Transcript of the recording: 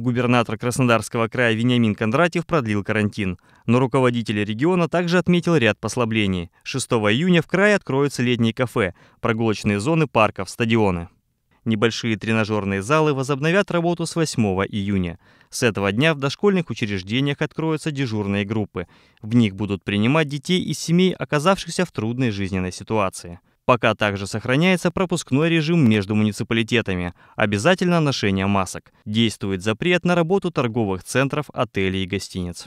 Губернатор Краснодарского края Вениамин Кондратьев продлил карантин. Но руководитель региона также отметил ряд послаблений. 6 июня в крае откроются летние кафе, прогулочные зоны парков, стадионы. Небольшие тренажерные залы возобновят работу с 8 июня. С этого дня в дошкольных учреждениях откроются дежурные группы. В них будут принимать детей из семей, оказавшихся в трудной жизненной ситуации. Пока также сохраняется пропускной режим между муниципалитетами, обязательно ношение масок. Действует запрет на работу торговых центров, отелей и гостиниц.